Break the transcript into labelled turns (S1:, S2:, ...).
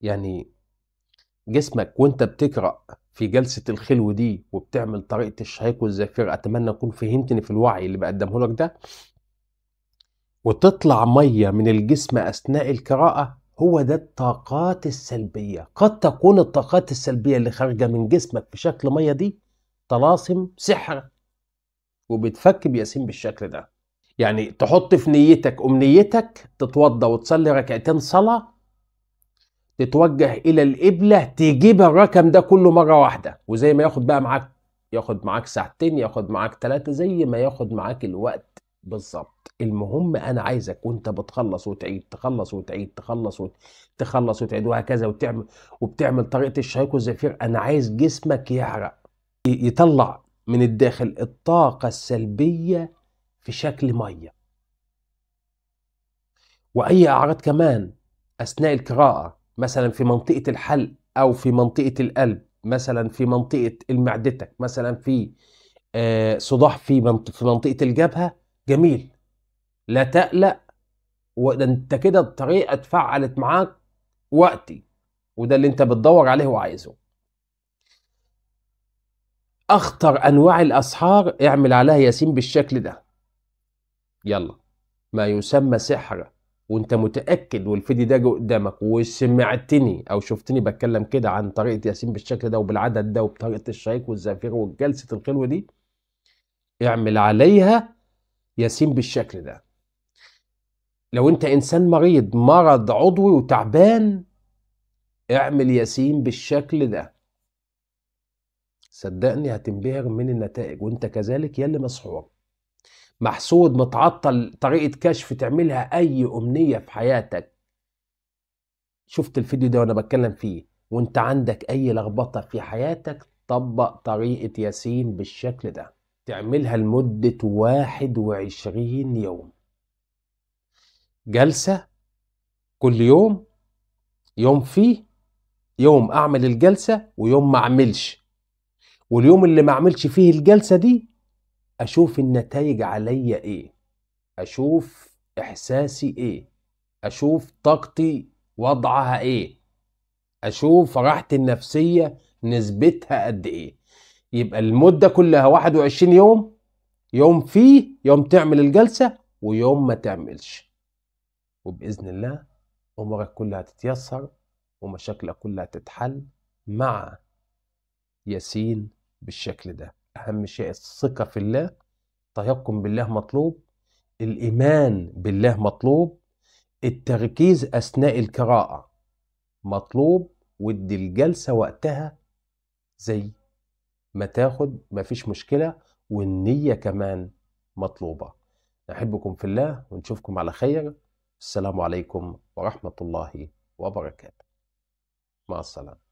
S1: يعني جسمك وانت بتقرا في جلسه الخلو دي وبتعمل طريقه الشهيق والذاكره اتمنى اكون فهمتني في الوعي اللي بقدمه لك ده وتطلع ميه من الجسم اثناء القراءه هو ده الطاقات السلبيه قد تكون الطاقات السلبيه اللي خارجه من جسمك في شكل ميه دي طلاسم سحر وبتفك بياسين بالشكل ده يعني تحط في نيتك امنيتك تتوضى وتصلي ركعتين صلاه تتوجه الى القبله تجيب الرقم ده كله مره واحده وزي ما ياخد بقى معاك ياخد معاك ساعتين ياخد معاك ثلاثه زي ما ياخد معاك الوقت بالظبط المهم انا عايزك وانت بتخلص وتعيد تخلص وتعيد تخلص وتخلص تخلص وتعيد وهكذا وتعمل وبتعمل طريقه الشهيق والزفير انا عايز جسمك يعرق يطلع من الداخل الطاقه السلبيه في شكل ميه واي اعراض كمان اثناء القراءه مثلا في منطقه الحلق او في منطقه القلب مثلا في منطقه معدتك مثلا في آه، صداع في في منطقه الجبهه جميل لا تقلق وده انت كده الطريقه اتفعلت معاك وقتي وده اللي انت بتدور عليه وعايزه اخطر انواع الاسحار اعمل عليها ياسين بالشكل ده يلا ما يسمى سحر وانت متاكد والفيديو ده جه قدامك وسمعتني او شفتني بتكلم كده عن طريقه ياسين بالشكل ده وبالعدد ده وبطريقه الشيك والزفير والجلسه الخلوه دي اعمل عليها ياسين بالشكل ده لو انت انسان مريض مرض عضوي وتعبان اعمل ياسين بالشكل ده صدقني هتنبهر من النتائج وانت كذلك يا اللي مسحور محسود متعطل طريقة كشف تعملها أي أمنية في حياتك شفت الفيديو ده وأنا بتكلم فيه وأنت عندك أي لخبطة في حياتك طبق طريقة ياسين بالشكل ده تعملها لمدة واحد وعشرين يوم جلسة كل يوم يوم فيه يوم أعمل الجلسة ويوم ما أعملش واليوم اللي ما أعملش فيه الجلسة دي اشوف النتائج عليا ايه اشوف احساسي ايه اشوف طاقتي وضعها ايه اشوف راحتي النفسيه نسبتها قد ايه يبقى المده كلها 21 يوم يوم فيه يوم تعمل الجلسه ويوم ما تعملش وباذن الله امورك كلها تتيسر ومشاكلك كلها تتحل مع ياسين بالشكل ده أهم شيء الثقة في الله التيقن بالله مطلوب الإيمان بالله مطلوب التركيز أثناء القراءة مطلوب ودي الجلسة وقتها زي ما تاخد مفيش مشكلة والنية كمان مطلوبة نحبكم في الله ونشوفكم على خير السلام عليكم ورحمة الله وبركاته مع السلامة